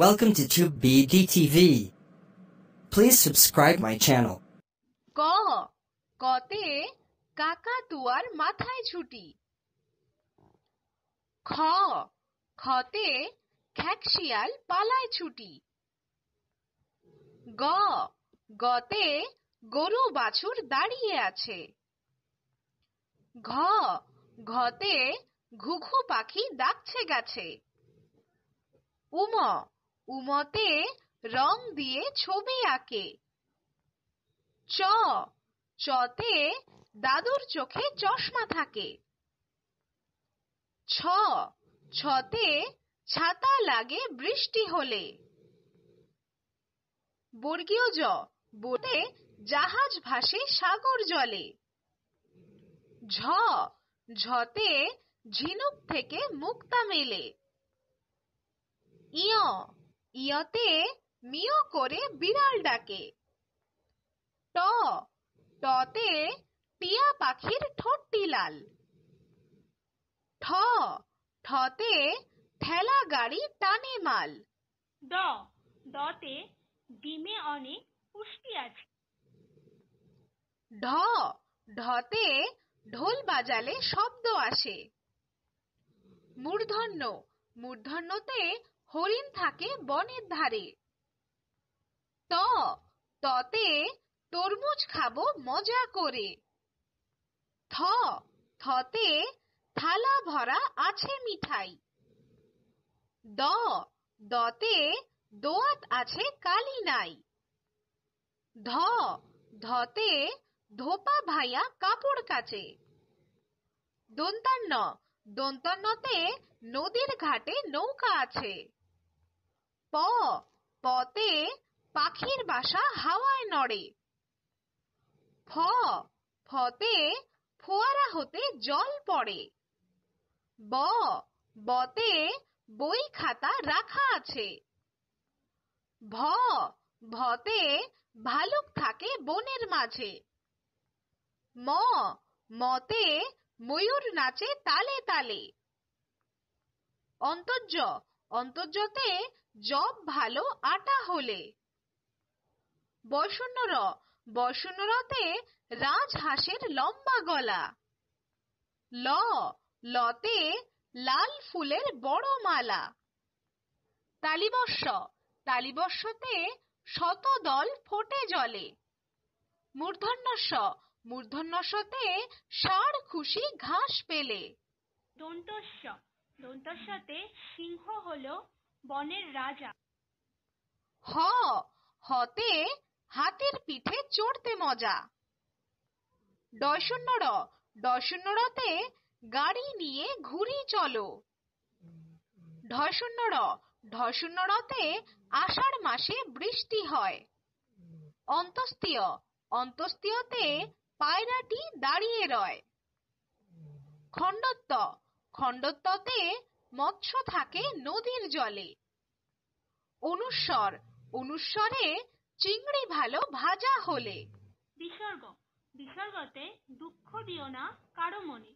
Welcome to TubeBD TV. Please subscribe my channel. ক কতে কাকাতুয়ার মাথায় ছুটি খ খতে খ্যাকশিয়াল পালায় ছুটি গ গতে গরু বাছুর দাঁড়িয়ে আছে ঘ ঘতে ঘুঘু পাখি ডাকছে গেছে উম উমতে রং দিয়ে ছবি আঁকে চ চতে দাদুর চোখে চশমা থাকে ছ ছতে ছাতা লাগে বৃষ্টি হলে বর্গীয় জ বলে জাহাজ ভাসে সাগর জলে ঝ ঝতে ঝিনুক থেকে মুক্তা মেলে ইয় ইয়তে মিও করে বিড়াল ডাকে ট টতে টিয়া পাখির ঠোঁটটি লাল ঠ ঠতে ঠেলা গাড়ি টানে মাল ড ডতে ডিমে অনেক পুষ্টি আছে ঢ ঢতে ঢোল বাজালে শব্দ আসে মূর্ধন্য মূর্ধন্যতে হরিণ থাকে বনের ধারে ত ততে তরমুজ খাবো মজা করে থ থতে থালা ভরা আছে মিঠাই দ দতে দোয়াত আছে কালি নাই ধ ধতে ধোপা ভাইয়া কাপড় কাচে দন্তান্ন দন্তান্নতে নদীর ঘাটে নৌকা আছে প পতে পাখির বাসা হাওয়ায় নড়ে ফ ফতে ফোয়ারা হতে জল পড়ে ব বতে বই খাতা রাখা আছে ভ ভতে ভালুক থাকে বনের মাঝে ম মতে ময়ূর নাচে তালে তালে অন্তর্য অন্তর্যতে জব ভালো আটা হলে বসন্য র রাজ হাসের লম্বা গলা ল লতে লাল ফুলের বড় মালা তালিবর্ষ তালিবর্ষতে শত দল ফোটে জলে মূর্ধন্যস্ব মূর্ধন্যস্বতে সার খুশি ঘাস পেলে দন্তস্ব দন্তস্বতে সিংহ হলো বনের রাজা হ হতে হাতির পিঠে চড়তে মজা ডশূন্য র গাড়ি নিয়ে ঘুরি চলো ঢশূন্য র আষাঢ় মাসে বৃষ্টি হয় অন্তস্তীয় অন্তস্তীয়তে পায়রাটি দাঁড়িয়ে রয় খণ্ডত্ব খণ্ডত্বতে মৎস্য থাকে নদীর জলে অনুস্বর অনুস্বরে চিংড়ি ভালো ভাজা হলে বিসর্গ বিসর্গতে দুঃখ দিও না কারো মনে